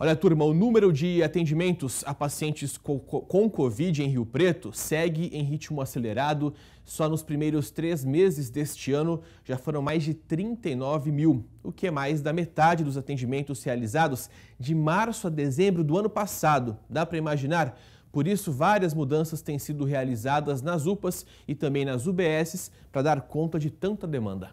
Olha, turma, o número de atendimentos a pacientes com Covid em Rio Preto segue em ritmo acelerado. Só nos primeiros três meses deste ano já foram mais de 39 mil, o que é mais da metade dos atendimentos realizados de março a dezembro do ano passado. Dá para imaginar? Por isso, várias mudanças têm sido realizadas nas UPAs e também nas UBSs para dar conta de tanta demanda.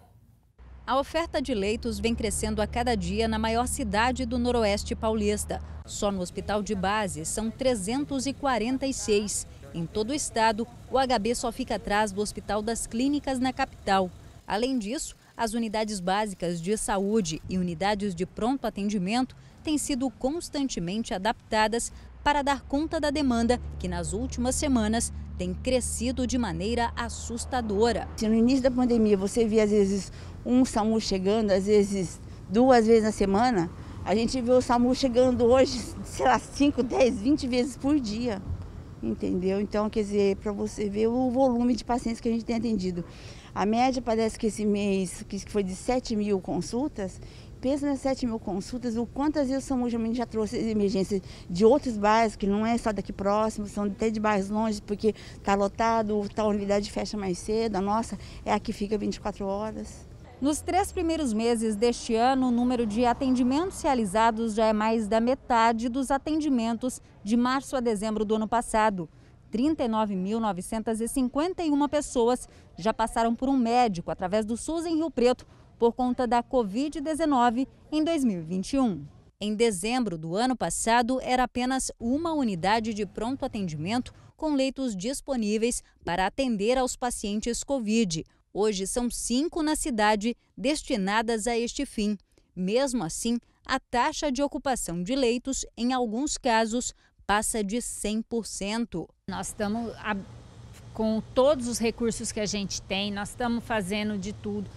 A oferta de leitos vem crescendo a cada dia na maior cidade do Noroeste paulista. Só no hospital de base são 346. Em todo o estado, o HB só fica atrás do Hospital das Clínicas na capital. Além disso, as unidades básicas de saúde e unidades de pronto atendimento têm sido constantemente adaptadas para dar conta da demanda, que nas últimas semanas tem crescido de maneira assustadora. Se No início da pandemia, você via às vezes um SAMU chegando, às vezes duas vezes na semana. A gente vê o SAMU chegando hoje, sei lá, 5, 10, 20 vezes por dia. Entendeu? Então, quer dizer, para você ver o volume de pacientes que a gente tem atendido. A média parece que esse mês, que foi de 7 mil consultas, Pensa nas né, 7 mil consultas, o quantas vezes o SAMU já trouxe emergências de outros bairros, que não é só daqui próximo, são até de bairros longe, porque está lotado, tal tá, unidade fecha mais cedo, a nossa é a que fica 24 horas. Nos três primeiros meses deste ano, o número de atendimentos realizados já é mais da metade dos atendimentos de março a dezembro do ano passado. 39.951 pessoas já passaram por um médico através do SUS em Rio Preto por conta da Covid-19 em 2021. Em dezembro do ano passado, era apenas uma unidade de pronto atendimento com leitos disponíveis para atender aos pacientes Covid. Hoje são cinco na cidade destinadas a este fim. Mesmo assim, a taxa de ocupação de leitos, em alguns casos, passa de 100%. Nós estamos com todos os recursos que a gente tem, nós estamos fazendo de tudo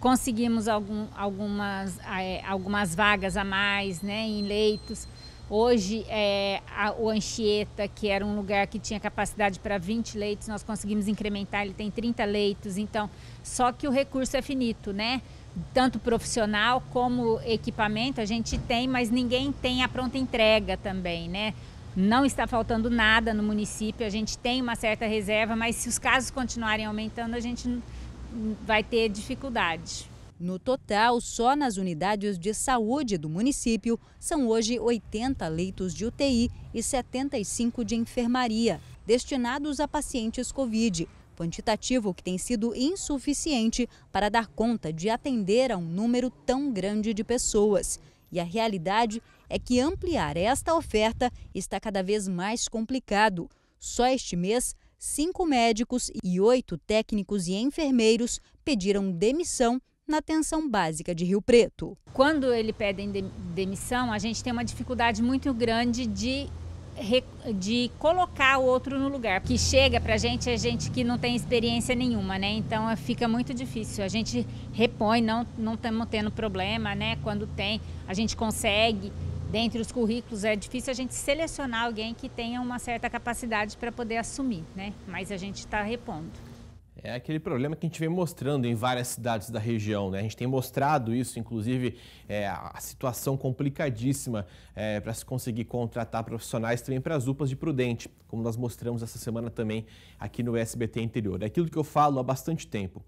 conseguimos algum, algumas, é, algumas vagas a mais né, em leitos. Hoje, é, a, o Anchieta, que era um lugar que tinha capacidade para 20 leitos, nós conseguimos incrementar, ele tem 30 leitos. Então, só que o recurso é finito, né? Tanto profissional como equipamento a gente tem, mas ninguém tem a pronta entrega também, né? Não está faltando nada no município, a gente tem uma certa reserva, mas se os casos continuarem aumentando, a gente não vai ter dificuldade. No total, só nas unidades de saúde do município, são hoje 80 leitos de UTI e 75 de enfermaria, destinados a pacientes Covid, quantitativo que tem sido insuficiente para dar conta de atender a um número tão grande de pessoas. E a realidade é que ampliar esta oferta está cada vez mais complicado. Só este mês, cinco médicos e oito técnicos e enfermeiros pediram demissão na atenção básica de Rio Preto. Quando ele pedem demissão, a gente tem uma dificuldade muito grande de de colocar o outro no lugar. Que chega para a gente é gente que não tem experiência nenhuma, né? Então eh, fica muito difícil. A gente repõe, não não estamos tendo problema, né? Quando tem, a gente consegue dentre os currículos é difícil a gente selecionar alguém que tenha uma certa capacidade para poder assumir, né? Mas a gente está repondo. É aquele problema que a gente vem mostrando em várias cidades da região, né? A gente tem mostrado isso, inclusive é, a situação complicadíssima é, para se conseguir contratar profissionais também para as UPAs de Prudente, como nós mostramos essa semana também aqui no SBT Interior. É aquilo que eu falo há bastante tempo.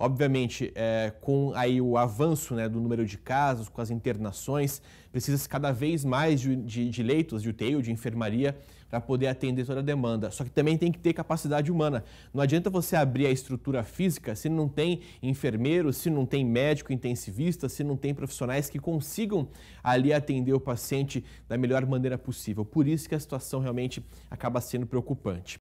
Obviamente, é, com aí o avanço né, do número de casos, com as internações, precisa-se cada vez mais de, de, de leitos de UTI ou de enfermaria para poder atender toda a demanda. Só que também tem que ter capacidade humana. Não adianta você abrir a estrutura física se não tem enfermeiro, se não tem médico intensivista, se não tem profissionais que consigam ali atender o paciente da melhor maneira possível. Por isso que a situação realmente acaba sendo preocupante.